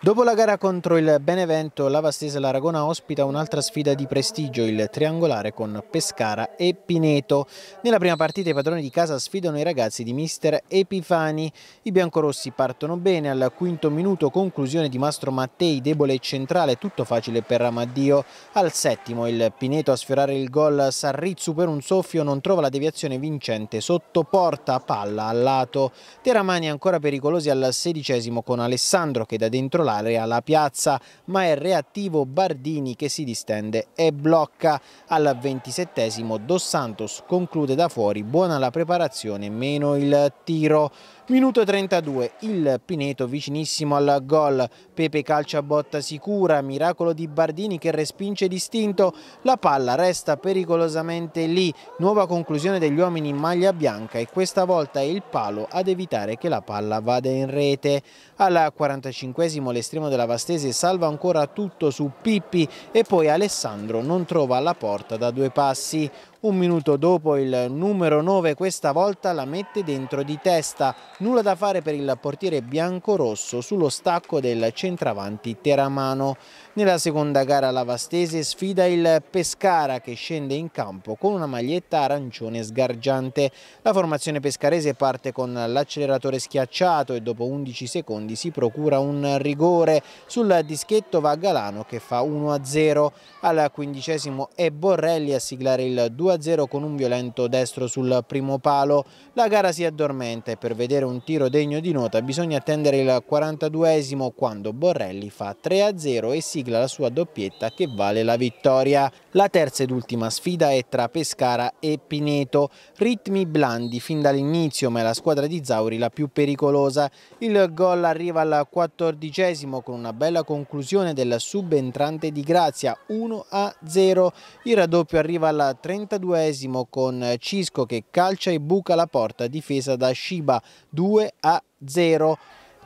Dopo la gara contro il Benevento, la Vastese Laragona ospita un'altra sfida di prestigio, il triangolare con Pescara e Pineto. Nella prima partita i padroni di casa sfidano i ragazzi di mister Epifani. I biancorossi partono bene, al quinto minuto conclusione di Mastro Mattei, debole e centrale, tutto facile per Ramaddio. Al settimo il Pineto a sfiorare il gol Sarrizzu per un soffio non trova la deviazione vincente, sotto porta, palla a lato. Teramani ancora pericolosi al sedicesimo con Alessandro che da dentro l'area la piazza, ma è reattivo Bardini che si distende e blocca. Al ventisettesimo Dos Santos conclude da fuori, buona la preparazione, meno il tiro. Minuto 32, il Pineto vicinissimo al gol, Pepe calcia botta sicura, miracolo di Bardini che respinge distinto, la palla resta pericolosamente lì, nuova conclusione degli uomini in maglia bianca e questa volta è il palo ad evitare che la palla vada in rete. Al 45esimo l'estremo della Vastese salva ancora tutto su Pippi e poi Alessandro non trova la porta da due passi. Un minuto dopo il numero 9 questa volta la mette dentro di testa. Nulla da fare per il portiere bianco-rosso sullo stacco del centravanti Teramano. Nella seconda gara Lavastese sfida il Pescara che scende in campo con una maglietta arancione sgargiante. La formazione pescarese parte con l'acceleratore schiacciato e dopo 11 secondi si procura un rigore. Sul dischetto va Galano che fa 1-0. Al quindicesimo è Borrelli a siglare il 2 2-0 con un violento destro sul primo palo. La gara si addormenta e per vedere un tiro degno di nota bisogna attendere il 42esimo quando Borrelli fa 3-0 e sigla la sua doppietta che vale la vittoria. La terza ed ultima sfida è tra Pescara e Pineto. Ritmi blandi fin dall'inizio ma è la squadra di Zauri la più pericolosa. Il gol arriva al 14esimo con una bella conclusione del subentrante di Grazia 1-0. Il raddoppio arriva al 32 32 con Cisco che calcia e buca la porta difesa da Shiba 2 a 0.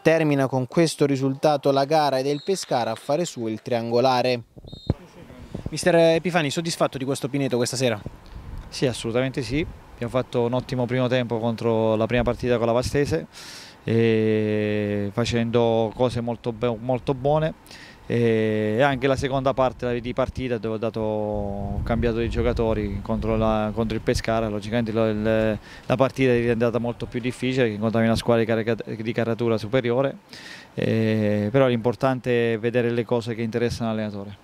Termina con questo risultato la gara ed è il Pescara a fare su il triangolare. Mister Epifani, soddisfatto di questo Pineto questa sera? Sì, assolutamente sì. Abbiamo fatto un ottimo primo tempo contro la prima partita con la Vastese facendo cose molto, molto buone e anche la seconda parte di partita dove ho, dato, ho cambiato i giocatori contro, la, contro, il Pescara, logicamente la, la partita è diventata molto più difficile, incontravi una squadra di, carica, di caratura superiore, e, però l'importante è vedere le cose che interessano all'allenatore.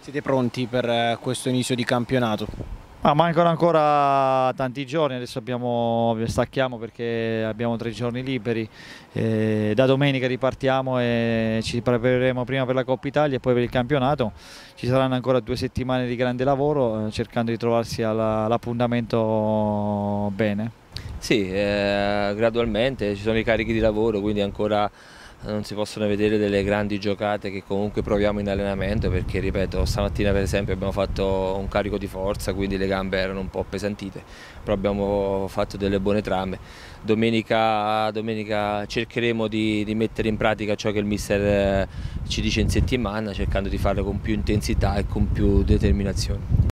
Siete pronti per eh, questo inizio di campionato? Ah, mancano ancora tanti giorni, adesso abbiamo, stacchiamo perché abbiamo tre giorni liberi, eh, da domenica ripartiamo e ci prepareremo prima per la Coppa Italia e poi per il campionato, ci saranno ancora due settimane di grande lavoro eh, cercando di trovarsi all'appuntamento bene. Sì, eh, gradualmente ci sono i carichi di lavoro, quindi ancora non si possono vedere delle grandi giocate che comunque proviamo in allenamento perché ripeto stamattina per esempio abbiamo fatto un carico di forza quindi le gambe erano un po' pesantite però abbiamo fatto delle buone trame domenica, domenica cercheremo di, di, mettere in pratica ciò che il mister eh, ci dice in settimana cercando di farlo con più intensità e con più determinazione